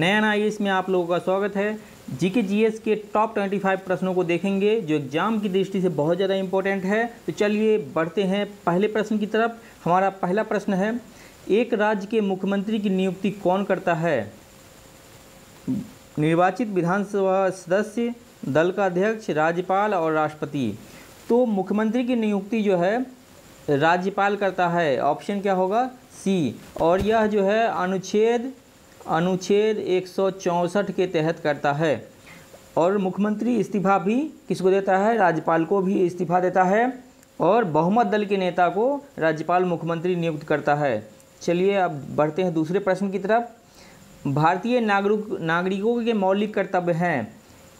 नया ना आइए इसमें आप लोगों का स्वागत है जीके जीएस के टॉप 25 प्रश्नों को देखेंगे जो एग्जाम की दृष्टि से बहुत ज़्यादा इंपॉर्टेंट है तो चलिए बढ़ते हैं पहले प्रश्न की तरफ हमारा पहला प्रश्न है एक राज्य के मुख्यमंत्री की नियुक्ति कौन करता है निर्वाचित विधानसभा सदस्य दल का अध्यक्ष राज्यपाल और राष्ट्रपति तो मुख्यमंत्री की नियुक्ति जो है राज्यपाल करता है ऑप्शन क्या होगा सी और यह जो है अनुच्छेद अनुच्छेद एक के तहत करता है और मुख्यमंत्री इस्तीफा भी किसको देता है राज्यपाल को भी इस्तीफा देता है और बहुमत दल के नेता को राज्यपाल मुख्यमंत्री नियुक्त करता है चलिए अब बढ़ते हैं दूसरे प्रश्न की तरफ भारतीय नागरिक नागरिकों के मौलिक कर्तव्य हैं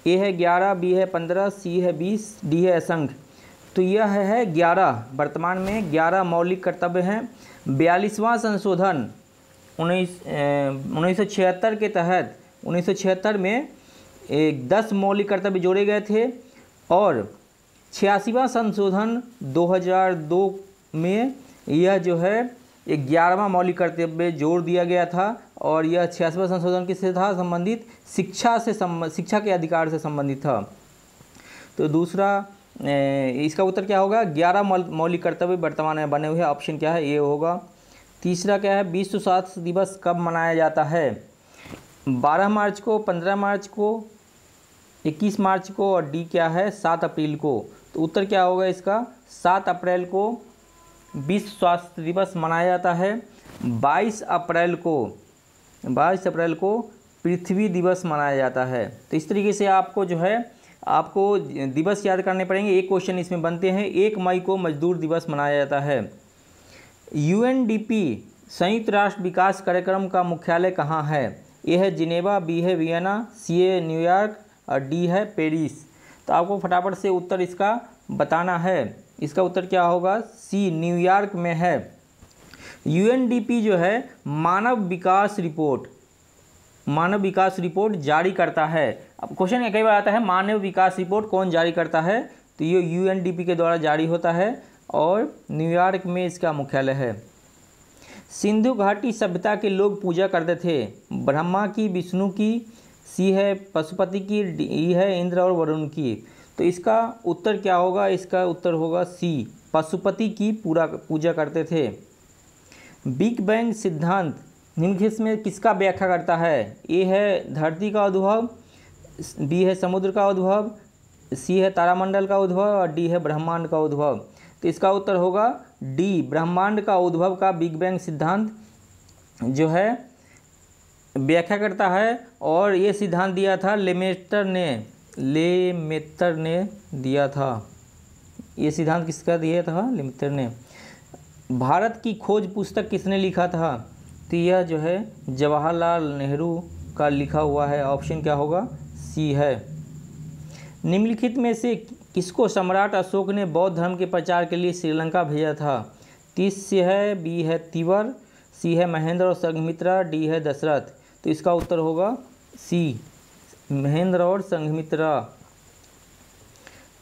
ए है ग्यारह बी है पंद्रह सी है बीस डी है असंघ तो यह है ग्यारह वर्तमान में ग्यारह मौलिक कर्तव्य हैं बयालीसवां संशोधन उन्नीस उन्नीस के तहत 1976 में एक दस मौलिक कर्तव्य जोड़े गए थे और छियासीवा संशोधन 2002 में यह जो है ग्यारहवा मौलिक कर्तव्य जोड़ दिया गया था और यह छियासवा संशोधन किससे था संबंधित शिक्षा से संबंध शिक्षा के अधिकार से संबंधित था तो दूसरा इसका उत्तर क्या होगा ग्यारह मौलिक कर्तव्य वर्तमान में बने हुए ऑप्शन क्या है ये होगा तीसरा क्या है विश्व स्वास्थ्य दिवस कब मनाया जाता है 12 मार्च को 15 मार्च को 21 मार्च को और डी क्या है 7 अप्रैल को तो उत्तर क्या होगा इसका 7 अप्रैल को विश्व स्वास्थ्य दिवस मनाया जाता है 22 अप्रैल को 22 अप्रैल को पृथ्वी दिवस मनाया जाता है तो इस तरीके से आपको जो है आपको दिवस याद करने पड़ेंगे एक क्वेश्चन इसमें बनते हैं एक मई को मजदूर दिवस मनाया जाता है यूएनडीपी संयुक्त राष्ट्र विकास कार्यक्रम का मुख्यालय कहाँ है ए है जिनेवा बी है वियना सी है न्यूयॉर्क और डी है पेरिस तो आपको फटाफट से उत्तर इसका बताना है इसका उत्तर क्या होगा सी न्यूयॉर्क में है यूएनडीपी जो है मानव विकास रिपोर्ट मानव विकास रिपोर्ट जारी करता है अब क्वेश्चन कई बार आता है मानव विकास रिपोर्ट कौन जारी करता है तो ये यूएनडीपी के द्वारा जारी होता है और न्यूयॉर्क में इसका मुख्यालय है सिंधु घाटी सभ्यता के लोग पूजा करते थे ब्रह्मा की विष्णु की सी है पशुपति की ई है इंद्र और वरुण की तो इसका उत्तर क्या होगा इसका उत्तर होगा सी पशुपति की पूरा पूजा करते थे बिग बैंग सिद्धांत निम्नलिखित में किसका व्याख्या करता है ए है धरती का उद्भव बी है समुद्र का उद्भव सी है तारामंडल का उद्भव और डी है ब्रह्मांड का उद्भव तो इसका उत्तर होगा डी ब्रह्मांड का उद्भव का बिग बैंग सिद्धांत जो है व्याख्या करता है और ये सिद्धांत दिया था लेमेटर ने लेमेटर ने दिया था ये सिद्धांत किसका दिया था लेमेतर ने भारत की खोज पुस्तक किसने लिखा था तो यह जो है जवाहरलाल नेहरू का लिखा हुआ है ऑप्शन क्या होगा सी है निम्नलिखित में से किसको सम्राट अशोक ने बौद्ध धर्म के प्रचार के लिए श्रीलंका भेजा था तीस से है बी है तिवर सी है महेंद्र और संघमित्रा डी है दशरथ तो इसका उत्तर होगा सी महेंद्र और संघमित्रा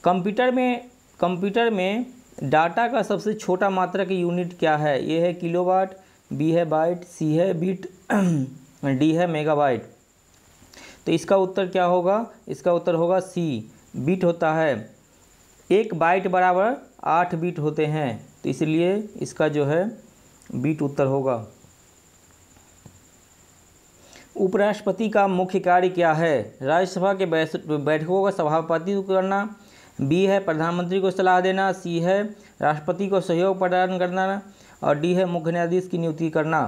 कंप्यूटर में कंप्यूटर में डाटा का सबसे छोटा मात्रा की यूनिट क्या है ए है किलोवाट बी है बाइट सी है बिट डी है मेगाबाइट तो इसका उत्तर क्या होगा इसका उत्तर होगा सी बिट होता है एक बाइट बराबर आठ बीट होते हैं तो इसलिए इसका जो है बीट उत्तर होगा उपराष्ट्रपति का मुख्य कार्य क्या है राज्यसभा के बैठकों का सभापति करना बी है प्रधानमंत्री को सलाह देना सी है राष्ट्रपति को सहयोग प्रदान करना और डी है मुख्य न्यायाधीश की नियुक्ति करना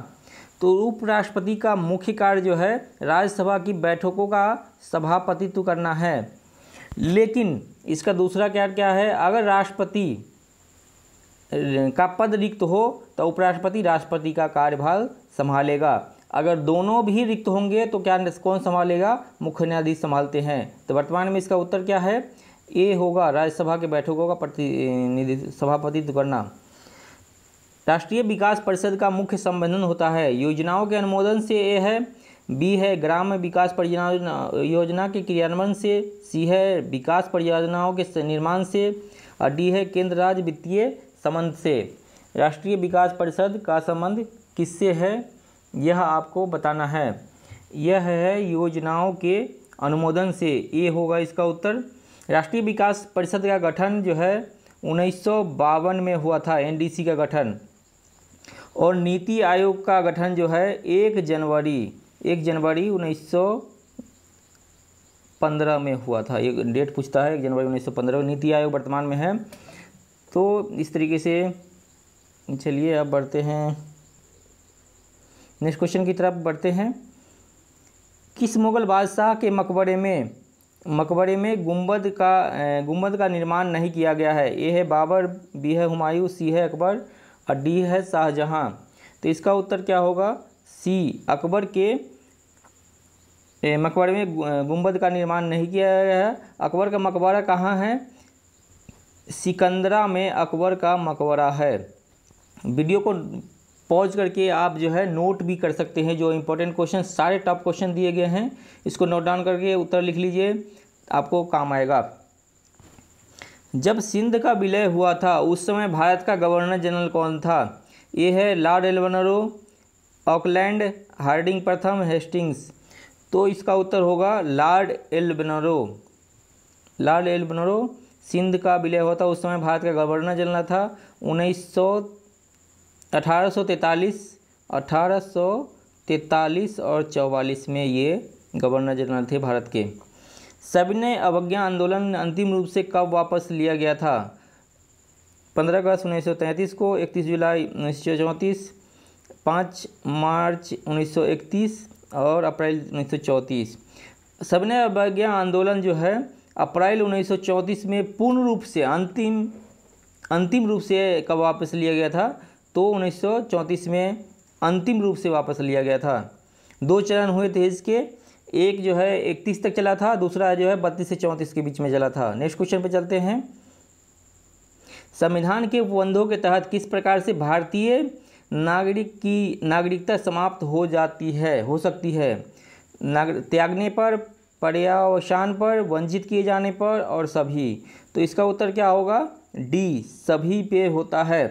तो उपराष्ट्रपति का मुख्य कार्य जो है राज्यसभा की बैठकों का सभापतित्व करना है लेकिन इसका दूसरा क्या क्या है अगर राष्ट्रपति का पद रिक्त हो तो उपराष्ट्रपति राष्ट्रपति का कार्यभार संभालेगा अगर दोनों भी रिक्त होंगे तो क्या कौन संभालेगा मुख्य न्यायाधीश संभालते हैं तो वर्तमान में इसका उत्तर क्या है ए होगा राज्यसभा के बैठकों का प्रतिनिधि सभापतित्व करना राष्ट्रीय विकास परिषद का मुख्य संबंधन होता है योजनाओं के अनुमोदन से ये है बी है ग्राम विकास परियोजना योजना के क्रियान्वयन से सी है विकास परियोजनाओं के निर्माण से और डी है केंद्र राज्य वित्तीय संबंध से राष्ट्रीय विकास परिषद का संबंध किससे है यह आपको बताना है यह है योजनाओं के अनुमोदन से ए होगा इसका उत्तर राष्ट्रीय विकास परिषद का गठन जो है उन्नीस में हुआ था एनडीसी का गठन और नीति आयोग का गठन जो है एक जनवरी एक जनवरी 1915 में हुआ था एक डेट पूछता है एक जनवरी 1915 में नीति आयोग वर्तमान में है तो इस तरीके से चलिए अब बढ़ते हैं नेक्स्ट क्वेश्चन की तरफ बढ़ते हैं किस मुग़ल बादशाह के मकबरे में मकबरे में गुंबद का गुंबद का निर्माण नहीं किया गया है ए है बाबर बी है हुमायूं सी है अकबर और डी है शाहजहाँ तो इसका उत्तर क्या होगा सी अकबर के मकबरे में गुंबद का निर्माण नहीं किया गया है अकबर का मकबरा कहाँ है सिकंदरा में अकबर का मकबरा है वीडियो को पॉज करके आप जो है नोट भी कर सकते हैं जो इम्पोर्टेंट क्वेश्चन सारे टॉप क्वेश्चन दिए गए हैं इसको नोट डाउन करके उत्तर लिख लीजिए आपको काम आएगा जब सिंध का विलय हुआ था उस समय भारत का गवर्नर जनरल कौन था ये है लॉर्ड एलवनरो ऑकलैंड हार्डिंग प्रथम हेस्टिंग्स तो इसका उत्तर होगा lord Ellenborough lord Ellenborough Sindh का विलय होता उस समय भारत का गवर्नर जनरल था उन्नीस सौ अठारह सौ तैंतालीस अठारह सौ और चौवालीस में ये गवर्नर जनरल थे भारत के सविनय अवज्ञा आंदोलन अंतिम रूप से कब वापस लिया गया था पंद्रह अगस्त उन्नीस सौ तैंतीस को इकतीस जुलाई उन्नीस सौ चौंतीस पाँच मार्च 1931 और अप्रैल 1934 सबने अवज्ञा आंदोलन जो है अप्रैल 1934 में पूर्ण रूप से अंतिम अंतिम रूप से कब वापस लिया गया था तो 1934 में अंतिम रूप से वापस लिया गया था दो चरण हुए थे इसके एक जो है 31 तक चला था दूसरा जो है 32 से 34 के बीच में चला था नेक्स्ट क्वेश्चन पर चलते हैं संविधान के उपबंधों के तहत किस प्रकार से भारतीय नागरिक की नागरिकता समाप्त हो जाती है हो सकती है नागर त्यागने पर पर्यावसान पर वंचित किए जाने पर और सभी तो इसका उत्तर क्या होगा डी सभी पे होता है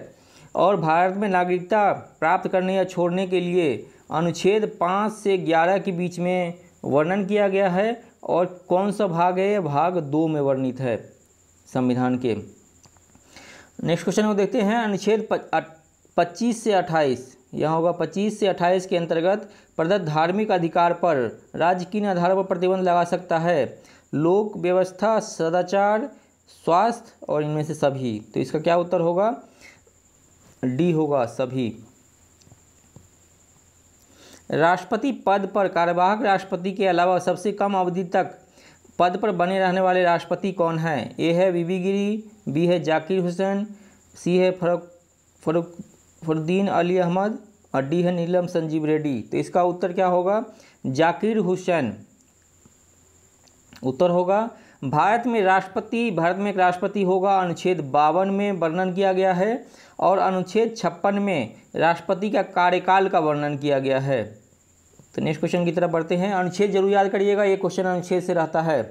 और भारत में नागरिकता प्राप्त करने या छोड़ने के लिए अनुच्छेद पाँच से ग्यारह के बीच में वर्णन किया गया है और कौन सा भाग है भाग दो में वर्णित है संविधान के नेक्स्ट क्वेश्चन को देखते हैं अनुच्छेद 25 से 28 यह होगा 25 से 28 के अंतर्गत प्रदत्त धार्मिक अधिकार पर राज्य किन आधारों पर प्रतिबंध लगा सकता है लोक व्यवस्था सदाचार स्वास्थ्य और इनमें से सभी तो इसका क्या उत्तर होगा डी होगा सभी राष्ट्रपति पद पर कार्यवाहक राष्ट्रपति के अलावा सबसे कम अवधि तक पद पर बने रहने वाले राष्ट्रपति कौन हैं ए है बीबी गिरी बी है जाकिर हुसैन सी है फरुख फरुख फरदीन अली अहमद और डी है नीलम संजीव रेड्डी तो इसका उत्तर क्या होगा जाकिर हुसैन उत्तर होगा भारत में राष्ट्रपति भारत में एक राष्ट्रपति होगा अनुच्छेद बावन में वर्णन किया गया है और अनुच्छेद छप्पन में राष्ट्रपति का कार्यकाल का वर्णन किया गया है तो नेक्स्ट क्वेश्चन की तरफ बढ़ते हैं अनुच्छेद जरूर याद करिएगा ये क्वेश्चन अनुच्छेद से रहता है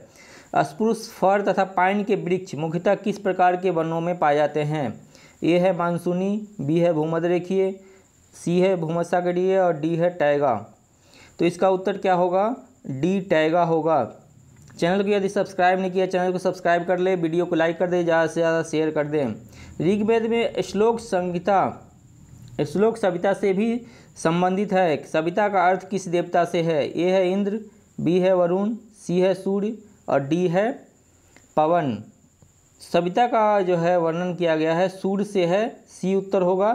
स्प्रूस फर तथा पाइन के वृक्ष मुख्यतः किस प्रकार के वनों में पाए जाते हैं ए है मानसूनी बी है भूमध रेखीय सी है भूमसागरीय और डी है टैगा तो इसका उत्तर क्या होगा डी टैगा होगा चैनल को यदि सब्सक्राइब नहीं किया चैनल को सब्सक्राइब कर ले वीडियो को लाइक कर दे ज़्यादा से ज़्यादा शेयर कर दें ऋग्वेद में श्लोक संहिता श्लोक सविता से भी संबंधित है सविता का अर्थ किस देवता से है ए है इंद्र बी है वरुण सी है सूर्य और डी है पवन सविता का जो है वर्णन किया गया है सूर्य से है सी उत्तर होगा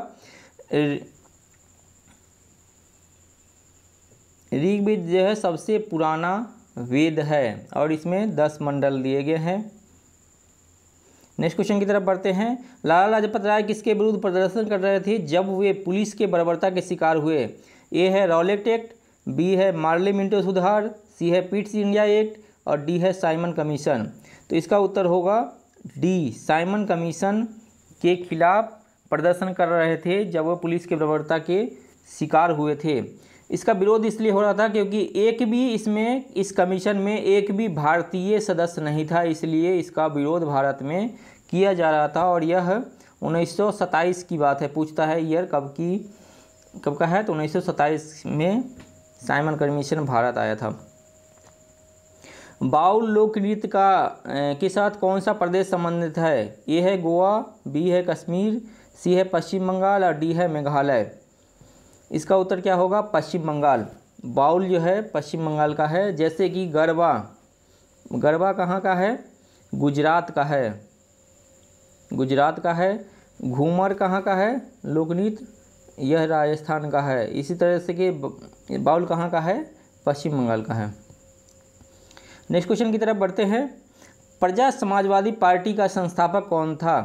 ऋग्वेद जो है सबसे पुराना वेद है और इसमें दस मंडल दिए गए हैं नेक्स्ट क्वेश्चन की तरफ बढ़ते हैं लाला लाजपत राय किसके विरुद्ध प्रदर्शन कर रहे थे जब वे पुलिस के बर्बरता के शिकार हुए ए है रॉलेट एक्ट बी है मार्ले मिंटो सुधार सी है पीट्स इंडिया एक्ट और डी है साइमन कमीशन तो इसका उत्तर होगा डी साइमन कमीशन के खिलाफ प्रदर्शन कर रहे थे जब वो पुलिस के प्रवरता के शिकार हुए थे इसका विरोध इसलिए हो रहा था क्योंकि एक भी इसमें इस कमीशन में एक भी भारतीय सदस्य नहीं था इसलिए इसका विरोध भारत में किया जा रहा था और यह उन्नीस की बात है पूछता है ईयर कब की कब का है तो उन्नीस में साइमन कमीशन भारत आया था बाउल लोक नृत्य का के साथ कौन सा प्रदेश संबंधित है ए है गोवा बी है कश्मीर सी है पश्चिम बंगाल और डी है मेघालय इसका उत्तर क्या होगा पश्चिम बंगाल बाउल जो है पश्चिम बंगाल का है जैसे कि गरबा गरबा कहाँ का है गुजरात का है गुजरात का है घूमर कहाँ का है नृत्य यह राजस्थान का है इसी तरह से कि बाउल कहाँ का है पश्चिम बंगाल का है नेक्स्ट क्वेश्चन की तरफ बढ़ते हैं प्रजा समाजवादी पार्टी का संस्थापक कौन था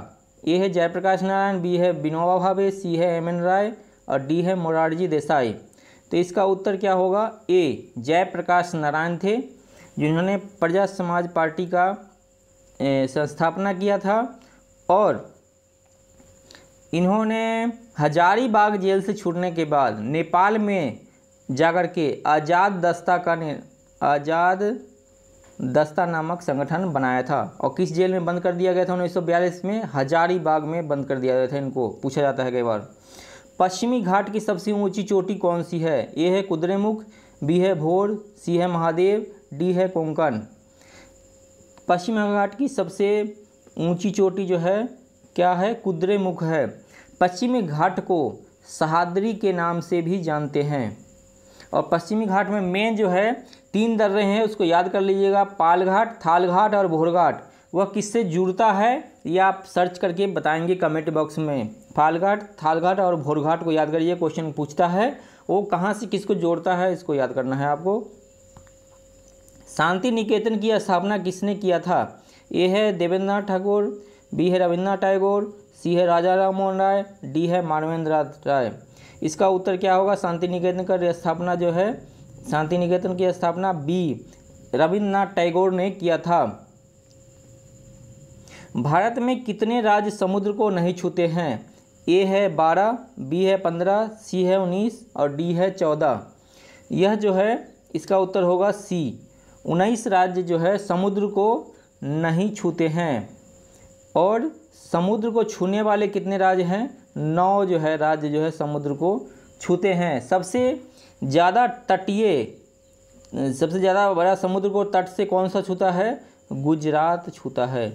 ए है जयप्रकाश नारायण बी है विनोबा भावे सी है एम एन राय और डी है मोरारजी देसाई तो इसका उत्तर क्या होगा ए जयप्रकाश नारायण थे जिन्होंने प्रजा समाज पार्टी का संस्थापना किया था और इन्होंने हजारीबाग जेल से छूटने के बाद नेपाल में जाकर के आज़ाद दस्ता का आज़ाद दस्ता नामक संगठन बनाया था और किस जेल में बंद कर दिया गया था उन्नीस में हजारीबाग में बंद कर दिया गया था इनको पूछा जाता है कई बार पश्चिमी घाट की सबसे ऊंची चोटी कौन सी है ए है कुद्रेमुख बी है भोर सी है महादेव डी है कोंकण पश्चिम घाट की सबसे ऊंची चोटी जो है क्या है कुद्रेमुख है पश्चिमी घाट को सहाद्री के नाम से भी जानते हैं और पश्चिमी घाट में मेन जो है तीन दर्रे हैं उसको याद कर लीजिएगा पालघाट थालघाट और भोरघाट वह किससे जुड़ता है ये आप सर्च करके बताएंगे कमेंट बॉक्स में फालघाट थालघाट और भोरघाट को याद करिए क्वेश्चन पूछता है वो कहाँ से किसको जोड़ता है इसको याद करना है आपको शांति निकेतन की स्थापना किसने किया था ए है देवेंद्रनाथ ठाकुर बी है रविन्द्रनाथ टैगोर सी है राजा राम मोहन राय डी है मानवेंद्र राय इसका उत्तर क्या होगा शांति निकेतन का स्थापना जो है शांति निकेतन की स्थापना बी रविन्द्रनाथ टैगोर ने किया था भारत में कितने राज्य समुद्र को नहीं छूते हैं ए है बारह बी है पंद्रह सी है उन्नीस और डी है चौदह यह जो है इसका उत्तर होगा सी उन्नीस राज्य जो है समुद्र को नहीं छूते हैं और समुद्र को छूने वाले कितने राज्य हैं नौ जो है राज्य जो है समुद्र को छूते हैं सबसे ज़्यादा तटीय सबसे ज़्यादा बड़ा समुद्र को तट से कौन सा छूता है गुजरात छूता है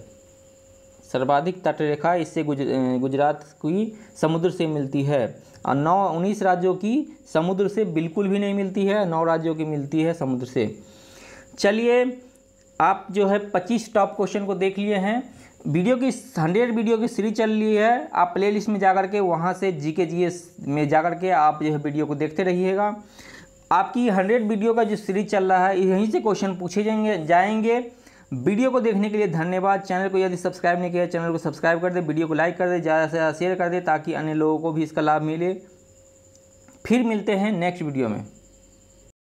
सर्वाधिक तट रेखा इससे गुज गुजरात की समुद्र से मिलती है और नौ उन्नीस राज्यों की समुद्र से बिल्कुल भी नहीं मिलती है नौ राज्यों की मिलती है समुद्र से चलिए आप जो है पच्चीस टॉप क्वेश्चन को देख लिए हैं वीडियो की हंड्रेड वीडियो की सीरीज चल रही है आप प्ले लिस्ट में जा कर के वहाँ से जी के जी एस में जा कर के आप जो है वीडियो को देखते रहिएगा आपकी हंड्रेड वीडियो का जो सीरीज चल रहा है यहीं से क्वेश्चन पूछे जाएंगे जाएंगे वीडियो को देखने के लिए धन्यवाद चैनल को यदि सब्सक्राइब नहीं किया चैनल को सब्सक्राइब कर दे वीडियो को लाइक कर दे ज़्यादा से ज़्यादा शेयर कर दे ताकि अन्य लोगों को भी इसका लाभ मिले फिर मिलते हैं नेक्स्ट वीडियो में